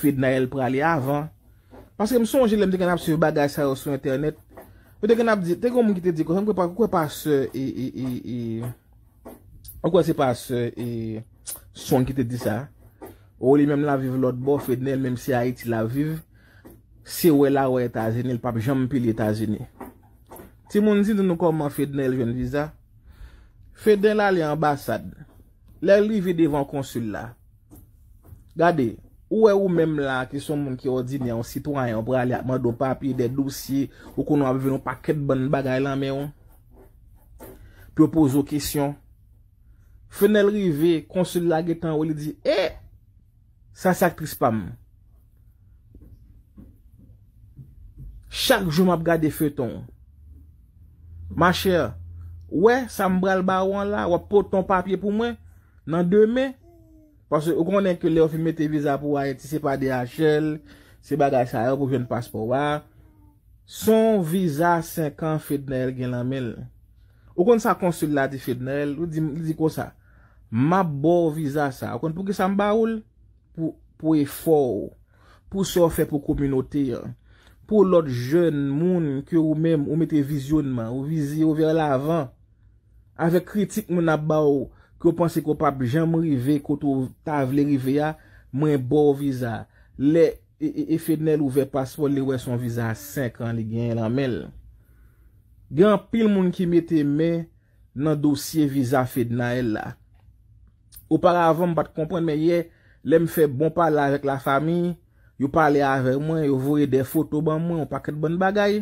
Fednael prale avan. Paske m sonje lem te kenap su bagaj sa yo sou internet. M te kenap di, te kon m ki te di kon, m kon pa kwen pa se e... M kon se pa se e... Son ki te di sa. Ou oh, li mem la viv lot bo Fednael, mem si a iti la viv. Si we la ou Etazeni, l papi jom pi l'Etazeni. Ti moun zi di nou kon man Fednael jen viza. Fednael la li ambasad. Le li vide yon konsul la. Gadey. Ouè ou e mèm la, ki son moun ki o di ni an sitwanyan, bral yakman do papye, de dousi, ou kon wap venon paket bonn bagay lan mè yon. Pyo pouzo kisyon. Fènèl rive, konsul la getan wè li di, e, sa sak trispam. Chak jou map gade feton. Ma chè, wè, sa mbral ba wan la, wè poton papye pou mwen nan demè. Pasè, ou konnen ke le ou fi mete viza pou waye, ti se pa DHL, se bagay sa yo pou ven pas pou waye. Son viza 5 an Fedner gen la men. Ou konnen sa konsulati Fedner, ou di kon sa, ma bo viza sa. Ou konnen pou ki sa mba oul pou e fo, pou so fe pou kominote yo. Po lot jen moun ki ou men ou mete vizyonman, ou vizi, ou ver la avan. Ave kritik moun ap ba oul. Kyo panse kyo pa bi jam rive koto ta vle rive ya, mwen bo viza. Le, e, e, e fednel ouve paspor, le we son viza 5 an li gen yon amel. Gen pil moun ki me teme nan dosye viza fednel la. Oparavan m bat kompon men ye, le m fe bon pala vek la fami, yo pale avek mwen, yo vore de foto ban mwen, yo pa ket bon bagay.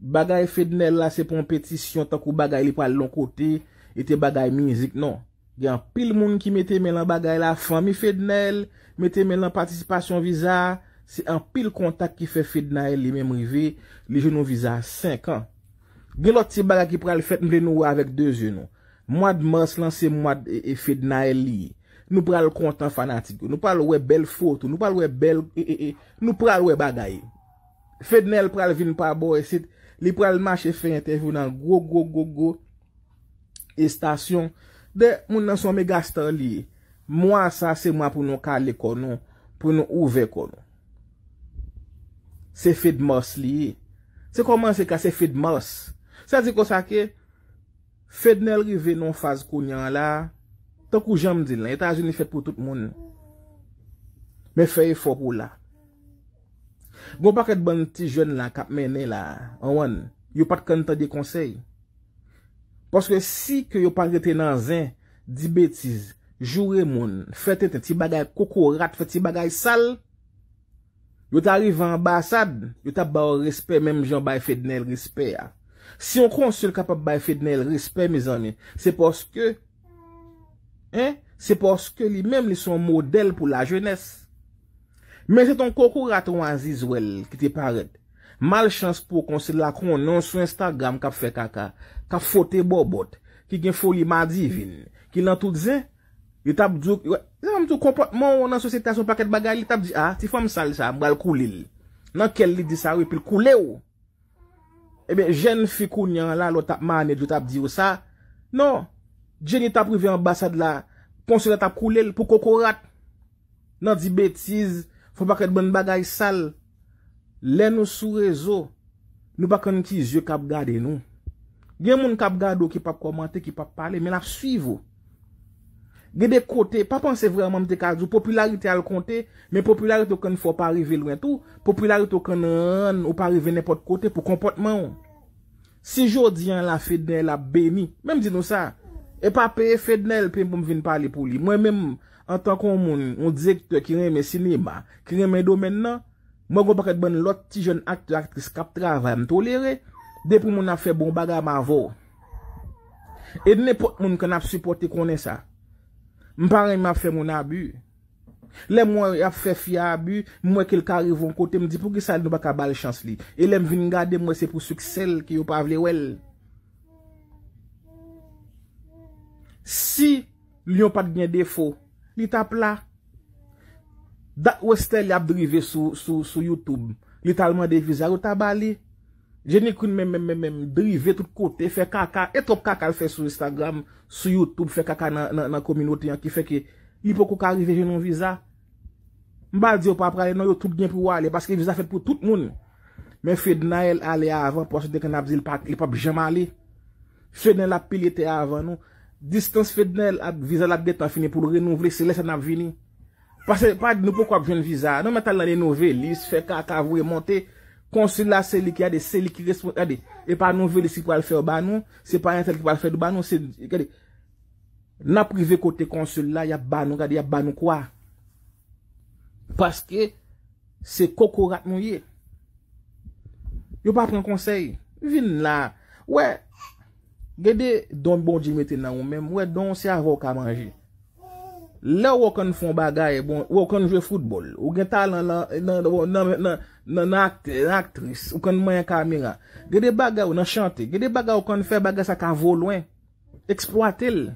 Bagay fednel la se pon petisyon, tankou bagay li pa lon kotey, E te bagay mizik non. Gen pil moun ki mette men lan bagay la fami FEDNEL, mette men lan participasyon vizar, se an pil kontak ki fe FEDNEL li memri ve, li jenon vizar 5 an. Gen lot se bagay ki pral fèt mle nou avèk 2 jenon. Mwad mòs lan se mwad e, e FEDNEL li. Nou pral kontan fanatikou, nou pral wè bel fotou, nou pral wè bel ee ee ee, nou pral wè bagay. FEDNEL pral vin pa bo e sit, li pral mwache fe intervou nan go go go go, E stasyon, de moun nan son megastan li, mwa sa se mwa pou nou kale konon, pou nou ouve konon. Se fed mors li. Se koman se ka se fed mors? Se a di kosa ke, fed nelrive nou faz kounyan la, to kou janm din la, etajouni fet pou tout moun. Me feye fokou la. Goun pa ket ban ti joun la kap mene la, anwen, yon pat kante de konsey. Poske si ke yo parete nan zin, di betiz, jure moun, fete te ti bagay kokorat, fete ti bagay sal, yo ta arrivan basad, yo ta ba ou respè, mèm jan bay fè d'nel respè ya. Si yon konsul kapap bay fè d'nel respè, mizanè, se poske, se poske li mèm li son model pou la jènes. Men se ton kokorat waziz wel ki te parete, Mal chans pou konsil lakron nan sou Instagram kap fe kaka Kap fote bo bot Ki gen foli ma divin Ki nan tout ze Yon tap djok Yon nan tout komploatman ou nan sositasyon paket bagay li tap di a Ti fam sal sa mgal koulil Nan kel li disa we pil koule ou Ebe jen fikou nyan la lo tap maned yo tap di ou sa Non Jen yon tap rive ambasad la Konsil la tap koulil pou koko rat Nan di betiz Fon paket bon bagay sal Lè nou sou rezo Nou pa konn ki zye kap gade nou Gen moun kap gade ou ki pap komante Ki pap pale, men ap suiv ou Gen de kote, pa panse vreman Mwen te kadou, popularite al konte Men popularite ou konn fò pa rive lwen tou Popularite ou konn an Ou pa rive nepot kote pou kompotman Si jò diyan la fednel La beni, men m di nou sa E pa pe fednel, pe m pou m vin pale pou li Mwen men, an tan kon moun On dize ki te kireme sinema Kireme do men nan Mwen kon pa kèd bèn lot ti jen akte akte skap tra vèm tolere, depri bon e mwen ap fè bon baga ma vò. Et ne pot moun kè nap supporte konè sa. Mpare mwen ap fè moun abu. Lè mwen ap fè fè abu, mwen ke lkarevon kote mdi pou ki sa l nou baka bal chans li. Et lè mwen vin gade mwen se pou suksel ki yo pa avle wel. Si lyon pa dwenye defo, li tap la. Da weste li ap drive sou YouTube, li talman de viza, yo taba li. Je ne koun mè mè mè mè mè, drive tout kote, fe kaka, etop kaka l fe sou Instagram, sou YouTube, fe kaka nan kominoti an ki fe ki, yi pokou ka rive gen nou viza. Mba di yo pa prale, nou yo tout gen pou wale, baske viza fet pou tout moun. Men fed na el ale avan, pos dek an ap zil pat, li pa bjeman li. Fed nel ap pil ete avan nou. Distans fed nel ap vize la betan finen pou renouvle, se lese nan vini. Pasè, pa di nou pou kwa apjoun viza. Non mwen talan lè nou velis, fè kak avou e monte. Konsul la seli ki ade, seli ki respon. Adi, e pa nou velis ki kwa al fè ou ban nou. Se pa yon tel ki kwa al fè ou ban nou. Se, gade, nan prive kote konsul la, ya ban nou, gade, ya ban nou kwa. Paske, se kokorat nou ye. Yo pa pren konsey. Vin la. Wè, gade, don bon di metè nan ou men. Wè, don se avok a manji. Lè wò kon fò bagay, wò kon jwè foutbol, wò gen ta nan aktris, wò kon mwenye kamera, gède bagay wò nan chante, gède bagay wò kon fè bagay sa kan vò lwen, eksploatèl,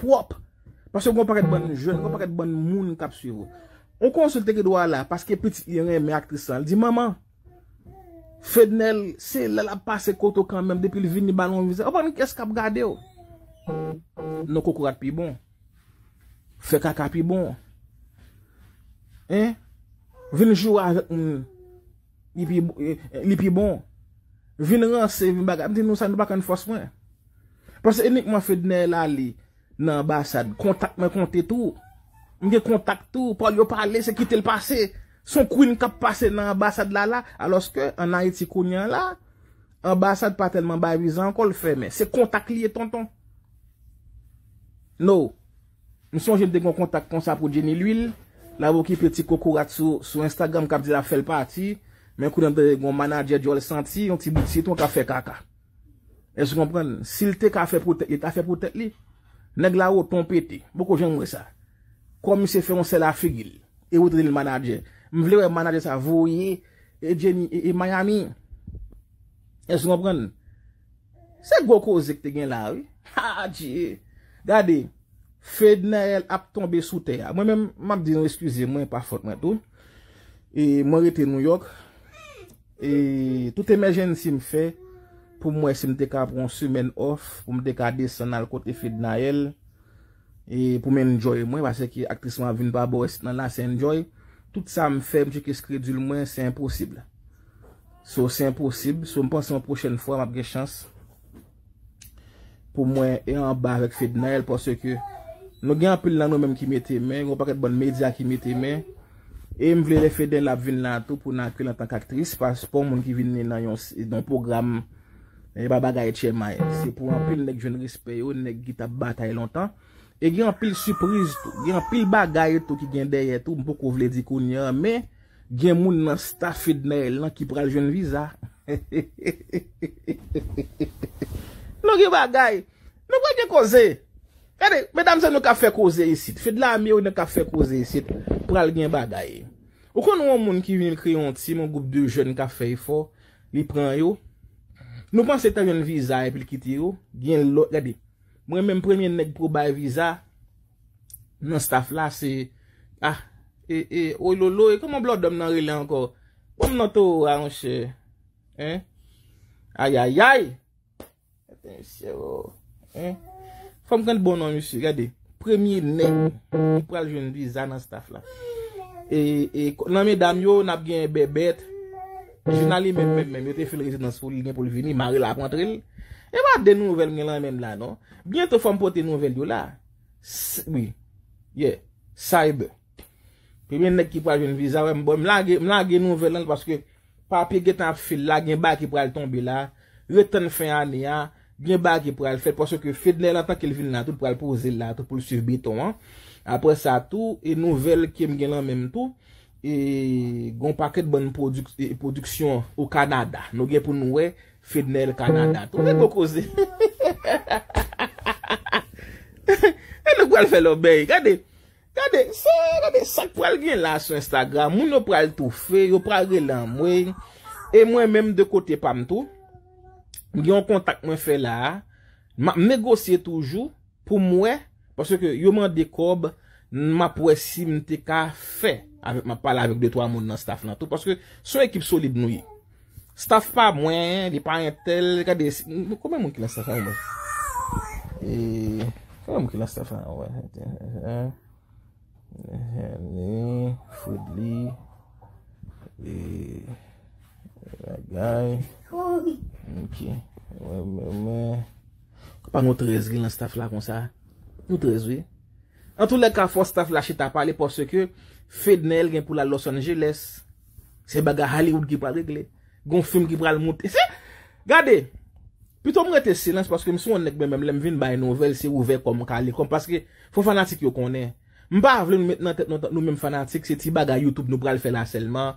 pwop, pasè wò kon pa kèd bon jwè, wò kon pa kèd bon moun kap suy vò. On konsolte kèd wò la, paske peti yon mè aktris san, lè di maman, fèd nèl, se lè la pase koto kan mèm, depi lè vin ni balon vizè, wò pa mè kèd kap gade wò. Non koukourat pi bon. Fè kaka pi bon. Eh? Vin jou a... Eh, eh, li pi bon. Vin ran se, vin baga. Mwen di nou sa nou bakan fos mwen. Pas enik mwen fè dne la li. Nan ambasad. Kontak mwen konti tou. Mwen de kontak tou. Paul yo pa ale se kite l'pase. Son kou in kap pase nan ambasad la la. Aloske anay ti kou nyan la. Ambasad pa telman bavizan kon l'fè. Mwen se kontak li e tonton. Nou... Mwen son jende de kon kontak kon sa pou Jenny l'uil, la wou ki peti kokorat sou Instagram kap di la fel pati, men kou den de kon manadje di wale santi, yon ti biti ton kafe kaka. E sou kon pren, sil te kafe pou te, e tafe pou te li, neg la wou ton pete, mwen kon jende mwen sa. Kon mwen se fè mwen se la figil, e wou te de l'il manadje. Mwen vle wè manadje sa vou yi, e Jenny, e Miami. E sou kon pren, se gwo kou zek te gen la wou, ha jie, gade yi. Fede Nael ap tombe sou teya. Mwen men, mwen ap diyon eskwize, mwen pa fote mwen tou. E mwen rete New York. E tout emejen si mwen fe. Pou mwen si mwen deka pronsu men of. Pou mwen deka desan al kote Fede Nael. E pou men njoy mwen. Basè ki aktrisman vin pa bo esit nan la sen njoy. Tout sa mwen fe mwen jek eskredul mwen. Se imposible. So se imposible. So mwen panse mwen pochene fwa mwen ap ge chans. Pou mwen e an bar vek Fede Nael. Pou mwen e an bar vek Fede Nael. Nou gen apil nan nou menm ki me teme, yon pa ket bon media ki me teme, e m vle refe den la vin nan tou pou nan akil an tan kaktris, pas pou moun ki vin nen nan yon program e ba bagay tche maye. Se pou an pil nek jen rispe yo, nek gita batay lontan, e gen apil surprise tou, gen apil bagay tou ki gen deye tou, m pou kou vle di koun yon, me gen moun nan staffid e nel nan ki pral jen viza. Nou gen bagay, nou kwa gen koze? Gade, mwen damse nou kafe koze yisit. Fè d la mi ou nou kafe koze yisit. Pral gen bagay. Ou kon nou an moun ki vin yon kriyon ti, mwen goup de jen kafe yifo, li pren yon. Nou pan se ten yon viza epil kiti yon. Gen lò, gade. Mwen men premen neg pou bay viza. Non staf la se, ah, e, e, o lolo, e, kè mwen blot dom nan rile ankor. O m noto anche. Hein? Ayayay! Aten yon chè wò. Hein? konm kente bon an yosi, gade, premye ne yon pral joun viza nan staf la e konan me dam yo nan bon, ap gen bebet joun alim men men men, yote fil riz nan sou li gen pou li vini, mari la kontril e wap de nouvel men lan men la, non bientou fom poti nouvel di yo la si, mi, ye, saib pi men ne ki pral joun viza wè m bon, m la gen nouvel lan paske papye gen tan fil la gen baki pral ton bi la retan fè an ya Gwen bagye pou al fet, pwosyo ke Fednel atakil vil nan tout pou al pouze l nan tout pou l suivi ton an. Apre sa tout, e nouvel kem gen lan menm tout. E gwen paket bon produksyon ou Kanada. Nou gen pou nouwe Fednel Kanada. Tout men pou kouze. E nou kou al fel obèy. Kade, kade, sak pou al gen lan sou Instagram. Moun yo pou al tout fe, yo pou al gen lan mwen. E mwen menm de kote pam tout. Mge yon kontak mwen fè la. Megosye toujou. Pou mwen. Paske yo mwen dekob. Mwen pou esim teka fè. Mwen pala avik dekwa moun nan staf nan tou. Paske sou ekip solib nou yon. Staf pa mwen. Di pa yon tel. Kome mwen ki la stafan mwen? Kome mwen ki la stafan? Kome mwen ki la stafan? Ok, wè mè mè... Kwa pa nou trez gil nan staf la kon sa? Nou trez wè? An tou lek a fò staf la che ta pali pòsè ke Fednel gen pou la Los Angeles se baga Hollywood ki pral regle Gon fîm ki pral mouti Se! Gade! Pito mwè te silens paske msè mwen nek bè mèm lèm vin bay nouvel se ouve kòm kòm kalikòm paske fò fanatik yo konè Mpa avlè nou menm fanatik se ti baga Youtube nou pral fèlasellman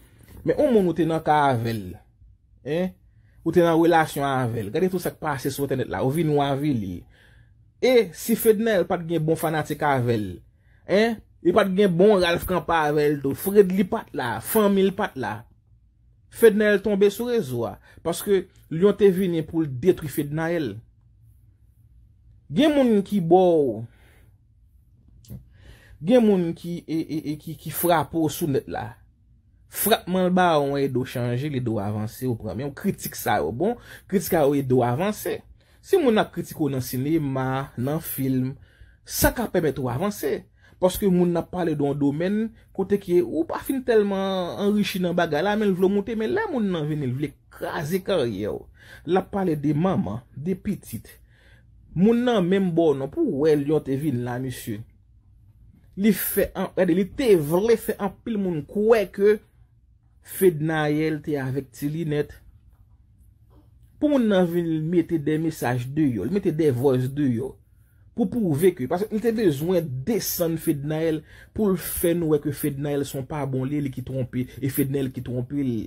Men ou bon bon ah. moun ou tenan ka avel. Eh? Ou tenan wèlasyon avel. Gade tout sak pase sou net la. Ou vi nou avel li. Eh, si fèdnel pat gen bon fanatik avel. Eh? E pat gen bon ralf kamp avel do. Fred li pat la. Famil pat la. Fèdnel tombe sou rezo a. Paske li yon te vini pou l detrifèd nan el. Gen moun ki bo ou. Gen moun ki fra po sou net la. Frapman ba ou e do chanje, li do avanse ou premye. Ou kritik sa ou bon, kritika ou e do avanse. Se moun na kritiko nan sinema, nan film, sa ka pemet ou avanse. Paske moun na pale don domen kote ki ou pa fin telman anri chi nan baga la men vlo moute. Men la moun nan venil vle kaze karye ou. La pale de mama, de pitit. Moun nan men bono pou ou e lyote vin la misye. Li te vle fe anpil moun kweke ou. Fèd Nael te avèk ti linèt. Pou moun nan venil metè de mesaj de yo. Metè de voz de yo. Pou pou vèkè. Pasè mè te vezwen desan Fèd Nael. Pou l fèn wèk e Fèd Nael son pa bon li. Li ki trompi. E Fèd Nael ki trompi li.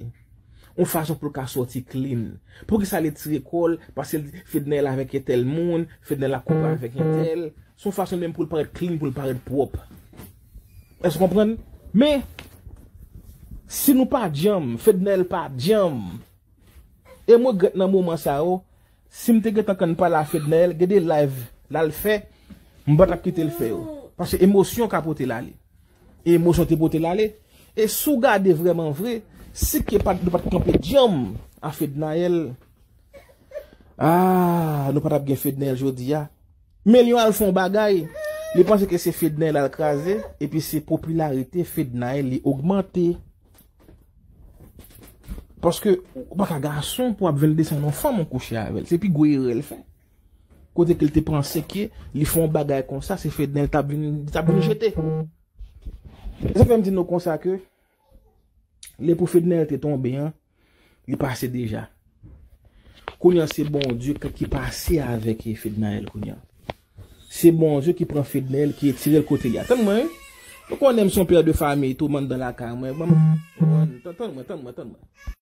Ou fason pou l ka soti klin. Pou ki sa li trikòl. Pasè Fèd Nael avèk etel moun. Fèd Nael akouba avèk etel. Son fason mèm pou l parek klin. Pou l parek prop. E se kompren? Mè! Si nou pa djem, fèd nou el pa djem, e mwen gèten an mouman sa ou, si mwen gèten an mwen pa la fèd nou el, gèden la ev, la l fè, mwen bat ap kite l fè ou. Pansè, emosyon ka pote la li. Emosyon te pote la li. E sou gade vreman vre, si kè pat nou pat kante djem, a fèd nou el, a, ah, nou pat ap gen fèd nou el jodi ya. Mèlion al fon bagay, li panse ke se fèd nou el al kaze, e pi se popularite fèd nou el li augmente, Paske, wak a gason pou ap ven de san anfan mwen kouche avel. Se pi gouye rel fe. Kote ke li te pran seke, li fon bagay kon sa, se Fednel tab lini jete. Se fe mdi nou kon sa ke, li pou Fednel te tombe, li pase deja. Kounyan se bon dik ki pase avek Fednel kounyan. Se bon dik ki pran Fednel ki etire l kote ya. Tan mwen, pou kon nem son pya de fami, tou man dan la ka. Mwen, mwen, tan mwen, tan mwen, tan mwen.